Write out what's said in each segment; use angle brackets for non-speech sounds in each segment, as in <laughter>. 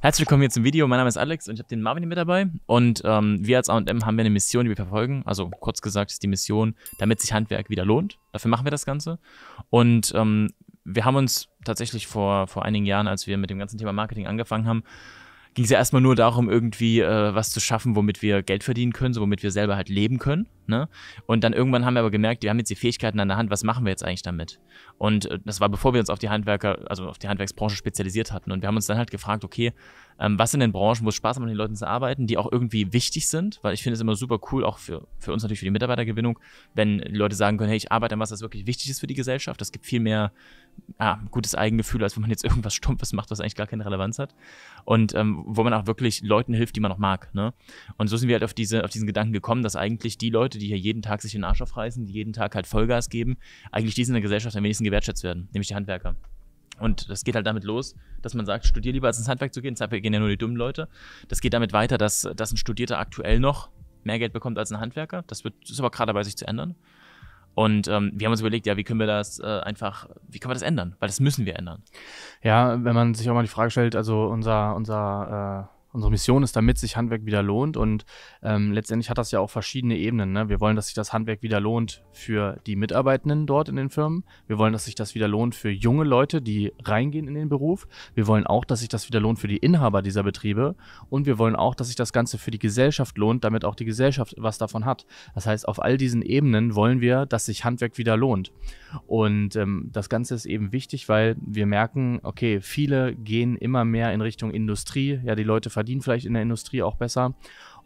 Herzlich willkommen hier zum Video. Mein Name ist Alex und ich habe den Marvin hier mit dabei. Und ähm, wir als AM haben wir eine Mission, die wir verfolgen. Also kurz gesagt ist die Mission, damit sich Handwerk wieder lohnt. Dafür machen wir das Ganze. Und ähm, wir haben uns tatsächlich vor, vor einigen Jahren, als wir mit dem ganzen Thema Marketing angefangen haben, ging es ja erstmal nur darum, irgendwie äh, was zu schaffen, womit wir Geld verdienen können, so womit wir selber halt leben können. Ne? Und dann irgendwann haben wir aber gemerkt, wir haben jetzt die Fähigkeiten an der Hand, was machen wir jetzt eigentlich damit? Und äh, das war bevor wir uns auf die Handwerker, also auf die Handwerksbranche spezialisiert hatten. Und wir haben uns dann halt gefragt, okay, ähm, was sind denn Branchen, wo es Spaß macht, mit den Leuten zu arbeiten, die auch irgendwie wichtig sind, weil ich finde es immer super cool, auch für, für uns natürlich für die Mitarbeitergewinnung, wenn Leute sagen können, hey, ich arbeite an was, das wirklich wichtig ist für die Gesellschaft. Das gibt viel mehr ah, gutes Eigengefühl, als wenn man jetzt <laughs> irgendwas Stumpfes macht, was eigentlich gar keine Relevanz hat. Und ähm, wo man auch wirklich Leuten hilft, die man noch mag. Ne? Und so sind wir halt auf, diese, auf diesen Gedanken gekommen, dass eigentlich die Leute, die hier jeden Tag sich den Arsch aufreißen, die jeden Tag halt Vollgas geben, eigentlich die sind in der Gesellschaft am wenigsten gewertschätzt werden, nämlich die Handwerker. Und das geht halt damit los, dass man sagt, studier lieber als ins Handwerk zu gehen. Ins Handwerk gehen ja nur die dummen Leute. Das geht damit weiter, dass, dass ein Studierter aktuell noch mehr Geld bekommt als ein Handwerker. Das, wird, das ist aber gerade dabei, sich zu ändern. Und ähm, wir haben uns überlegt, ja, wie können wir das äh, einfach, wie können wir das ändern? Weil das müssen wir ändern. Ja, wenn man sich auch mal die Frage stellt, also unser, unser äh unsere Mission ist, damit sich Handwerk wieder lohnt. Und ähm, letztendlich hat das ja auch verschiedene Ebenen. Ne? Wir wollen, dass sich das Handwerk wieder lohnt für die Mitarbeitenden dort in den Firmen. Wir wollen, dass sich das wieder lohnt für junge Leute, die reingehen in den Beruf. Wir wollen auch, dass sich das wieder lohnt für die Inhaber dieser Betriebe. Und wir wollen auch, dass sich das Ganze für die Gesellschaft lohnt, damit auch die Gesellschaft was davon hat. Das heißt, auf all diesen Ebenen wollen wir, dass sich Handwerk wieder lohnt. Und ähm, das Ganze ist eben wichtig, weil wir merken, okay, viele gehen immer mehr in Richtung Industrie. Ja, die Leute verdienen vielleicht in der Industrie auch besser.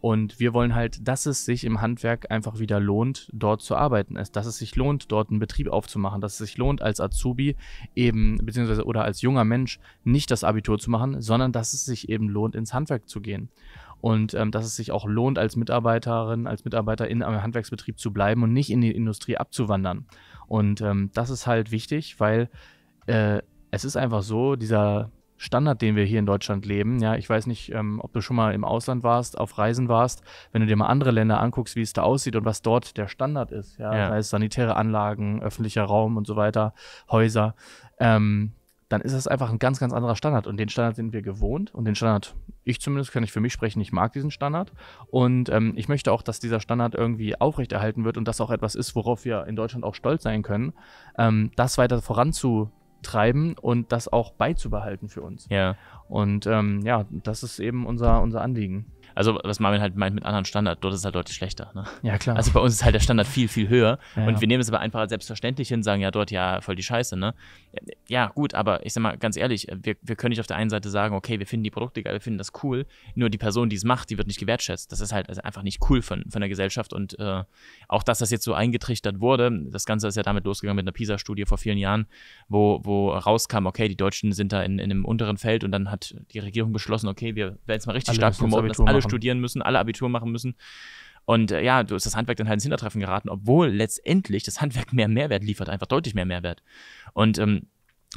Und wir wollen halt, dass es sich im Handwerk einfach wieder lohnt, dort zu arbeiten, dass es sich lohnt, dort einen Betrieb aufzumachen, dass es sich lohnt, als Azubi eben, beziehungsweise oder als junger Mensch nicht das Abitur zu machen, sondern dass es sich eben lohnt, ins Handwerk zu gehen. Und ähm, dass es sich auch lohnt, als Mitarbeiterin, als Mitarbeiter in einem Handwerksbetrieb zu bleiben und nicht in die Industrie abzuwandern. Und ähm, das ist halt wichtig, weil äh, es ist einfach so, dieser Standard, den wir hier in Deutschland leben. Ja, ich weiß nicht, ähm, ob du schon mal im Ausland warst, auf Reisen warst, wenn du dir mal andere Länder anguckst, wie es da aussieht und was dort der Standard ist. Ja, ja. sei es sanitäre Anlagen, öffentlicher Raum und so weiter, Häuser. Ähm, dann ist das einfach ein ganz, ganz anderer Standard. Und den Standard sind wir gewohnt. Und den Standard, ich zumindest kann ich für mich sprechen, ich mag diesen Standard. Und ähm, ich möchte auch, dass dieser Standard irgendwie aufrechterhalten wird und das auch etwas ist, worauf wir in Deutschland auch stolz sein können, ähm, das weiter voranzubringen treiben und das auch beizubehalten für uns. Ja. Und ähm, ja, das ist eben unser, unser Anliegen. Also, was Marvin halt meint mit anderen Standard, dort ist es halt deutlich schlechter. Ne? Ja, klar. Also bei uns ist halt der Standard viel, viel höher. Ja, und ja. wir nehmen es aber einfach als selbstverständlich hin, sagen ja dort ja voll die Scheiße, ne? Ja, gut, aber ich sag mal ganz ehrlich, wir, wir können nicht auf der einen Seite sagen, okay, wir finden die Produkte geil, wir finden das cool, nur die Person, die es macht, die wird nicht gewertschätzt. Das ist halt also einfach nicht cool von, von der Gesellschaft und äh, auch, dass das jetzt so eingetrichtert wurde, das Ganze ist ja damit losgegangen mit einer PISA-Studie vor vielen Jahren, wo, wo rauskam, okay, die Deutschen sind da in, in einem unteren Feld und dann hat die Regierung beschlossen, okay, wir werden es mal richtig Alle stark promoten, dass alle studieren müssen, alle Abitur machen müssen. Und äh, ja, du ist das Handwerk dann halt ins Hintertreffen geraten, obwohl letztendlich das Handwerk mehr Mehrwert liefert, einfach deutlich mehr Mehrwert. Und ähm,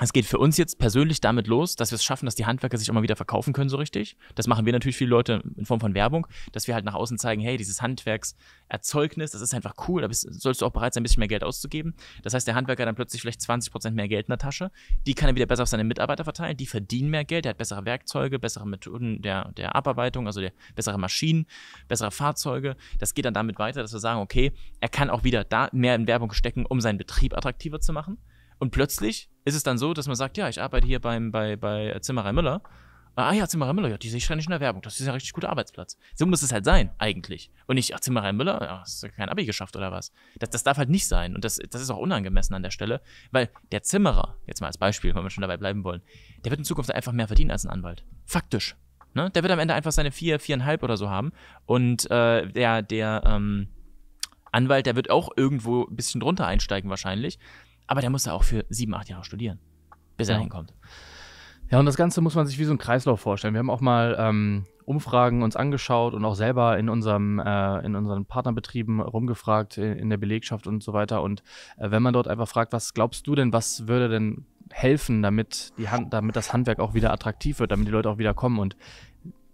es geht für uns jetzt persönlich damit los, dass wir es schaffen, dass die Handwerker sich auch mal wieder verkaufen können, so richtig. Das machen wir natürlich viele Leute in Form von Werbung, dass wir halt nach außen zeigen, hey, dieses Handwerkserzeugnis, das ist einfach cool, da bist, sollst du auch bereit sein, ein bisschen mehr Geld auszugeben. Das heißt, der Handwerker hat dann plötzlich vielleicht 20% Prozent mehr Geld in der Tasche. Die kann er wieder besser auf seine Mitarbeiter verteilen, die verdienen mehr Geld, der hat bessere Werkzeuge, bessere Methoden der, der Abarbeitung, also der, bessere Maschinen, bessere Fahrzeuge. Das geht dann damit weiter, dass wir sagen, okay, er kann auch wieder da mehr in Werbung stecken, um seinen Betrieb attraktiver zu machen. Und plötzlich ist es dann so, dass man sagt, ja, ich arbeite hier beim, bei, bei Zimmerei Müller. Ah ja, Zimmerer Müller, ja, die sehe ich ständig in der Werbung. Das ist ja ein richtig guter Arbeitsplatz. So muss es halt sein, eigentlich. Und nicht, ach, Zimmerer Müller, ja, hast du kein Abi geschafft oder was. Das, das darf halt nicht sein. Und das, das ist auch unangemessen an der Stelle, weil der Zimmerer, jetzt mal als Beispiel, wenn wir schon dabei bleiben wollen, der wird in Zukunft einfach mehr verdienen als ein Anwalt. Faktisch. Ne? Der wird am Ende einfach seine vier, viereinhalb oder so haben. Und äh, der, der ähm, Anwalt, der wird auch irgendwo ein bisschen drunter einsteigen wahrscheinlich. Aber der muss da auch für sieben, acht Jahre studieren, bis ja. er hinkommt. Ja, und das Ganze muss man sich wie so ein Kreislauf vorstellen. Wir haben auch mal ähm, Umfragen uns angeschaut und auch selber in, unserem, äh, in unseren Partnerbetrieben rumgefragt, in, äh, in, der Belegschaft und so weiter. Und äh, wenn man dort einfach fragt, was glaubst du denn, was würde denn helfen, damit, die Hand, damit das Handwerk auch wieder attraktiv wird, damit die Leute auch wieder kommen. Und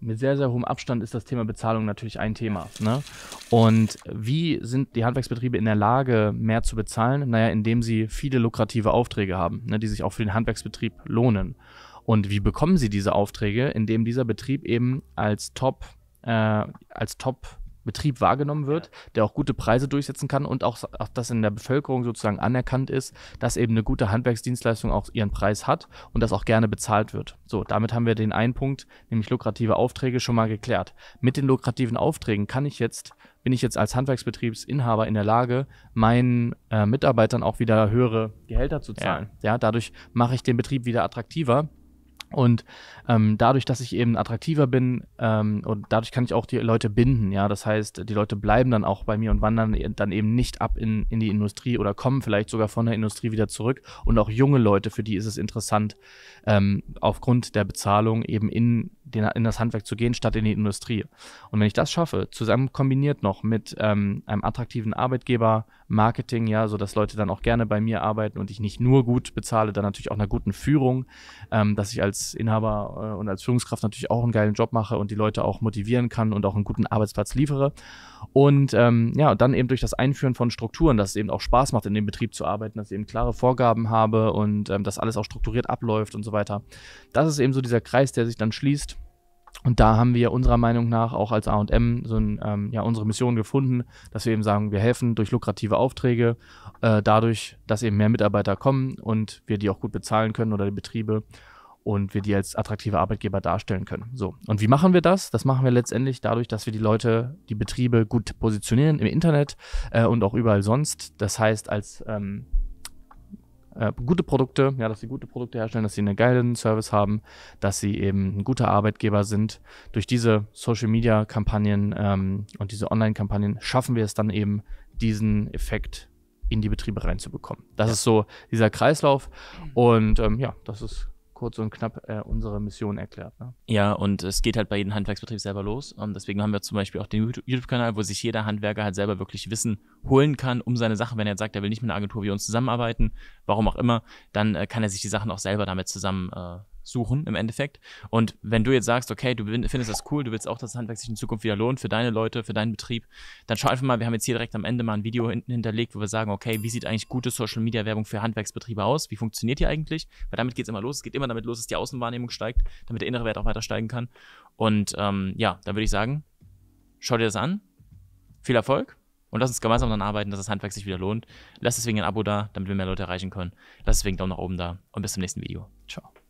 mit sehr, sehr hohem Abstand ist das Thema Bezahlung natürlich ein Thema. Ne? Und wie sind die Handwerksbetriebe in der Lage, mehr zu bezahlen? Naja, indem sie viele lukrative Aufträge haben, ne, die sich auch für den Handwerksbetrieb lohnen. Und wie bekommen sie diese Aufträge? Indem dieser Betrieb eben als Top, äh, als Top Betrieb wahrgenommen wird, der auch gute Preise durchsetzen kann und auch, auch, dass in der Bevölkerung sozusagen anerkannt ist, dass eben eine gute Handwerksdienstleistung auch ihren Preis hat und das auch gerne bezahlt wird. So, damit haben wir den einen Punkt, nämlich lukrative Aufträge, schon mal geklärt. Mit den lukrativen Aufträgen kann ich jetzt, bin ich jetzt als Handwerksbetriebsinhaber in der Lage, meinen äh, Mitarbeitern auch wieder höhere Gehälter zu zahlen. Ja, ja dadurch mache ich den Betrieb wieder attraktiver und ähm, dadurch, dass ich eben attraktiver bin ähm, und dadurch kann ich auch die Leute binden, ja. Das heißt, die Leute bleiben dann auch bei mir und wandern e-, dann eben nicht ab in, in die Industrie oder kommen vielleicht sogar von der Industrie wieder zurück. Und auch junge Leute, für die ist es interessant, ähm, aufgrund der Bezahlung eben in, den, in das Handwerk zu gehen, statt in die Industrie. Und wenn ich das schaffe, zusammen kombiniert noch mit ähm, einem attraktiven Arbeitgeber, Marketing, ja, sodass Leute dann auch gerne bei mir arbeiten und ich nicht nur gut bezahle, dann natürlich auch einer guten Führung, ähm, dass ich als als Inhaber äh, und als Führungskraft natürlich auch einen geilen Job mache und die Leute auch motivieren kann und auch einen guten Arbeitsplatz liefere. Und ähm, ja, dann eben durch das Einführen von Strukturen, dass es eben auch Spaß macht, in dem Betrieb zu arbeiten, dass ich eben klare Vorgaben habe und ähm, dass alles auch strukturiert abläuft und so weiter. Das ist eben so dieser Kreis, der sich dann schließt. Und da haben wir unserer Meinung nach auch als AM so ein, ähm, ja, unsere Mission gefunden, dass wir eben sagen, wir helfen durch lukrative Aufträge, äh, dadurch, dass eben mehr Mitarbeiter kommen und wir die auch gut bezahlen können oder die Betriebe und wir die als attraktive Arbeitgeber darstellen können. So. Und wie machen wir das? Das machen wir letztendlich dadurch, dass wir die Leute, die Betriebe gut positionieren im Internet äh, und auch überall sonst. Das heißt, als ähm, äh, gute Produkte, ja, dass sie gute Produkte herstellen, dass sie einen geilen Service haben, dass sie eben ein guter Arbeitgeber sind. Durch diese Social Media Kampagnen ähm, und diese Online Kampagnen schaffen wir es dann eben, diesen Effekt in die Betriebe reinzubekommen. Das ja. ist so dieser Kreislauf mhm. und ähm, ja, das ist kurz und knapp äh, unsere Mission erklärt. Ne? Ja, und es geht halt bei jedem Handwerksbetrieb selber los. Und deswegen haben wir zum Beispiel auch den YouTube-Kanal, wo sich jeder Handwerker halt selber wirklich Wissen holen kann um seine Sachen. Wenn er jetzt sagt, er will nicht mit einer Agentur wie uns zusammenarbeiten, warum auch immer, dann äh, kann er sich die Sachen auch selber damit zusammen äh, suchen im Endeffekt. Und wenn du jetzt sagst, okay, du findest das cool, du willst auch, dass das Handwerk sich in Zukunft wieder lohnt für deine Leute, für deinen Betrieb, dann schau einfach mal, wir haben jetzt hier direkt am Ende mal ein Video hinten hinterlegt, wo wir sagen, okay, wie sieht eigentlich gute Social Media Werbung für Handwerksbetriebe aus? Wie funktioniert die eigentlich? Weil damit geht es immer los, es geht immer damit los, dass die Außenwahrnehmung steigt, damit der innere Wert auch weiter steigen kann. Und ähm, ja, da würde ich sagen, schau dir das an. Viel Erfolg. Und lass uns gemeinsam daran arbeiten, dass das Handwerk sich wieder lohnt. Lass deswegen ein Abo da, damit wir mehr Leute erreichen können. Lass deswegen Daumen nach oben da und bis zum nächsten Video. Ciao.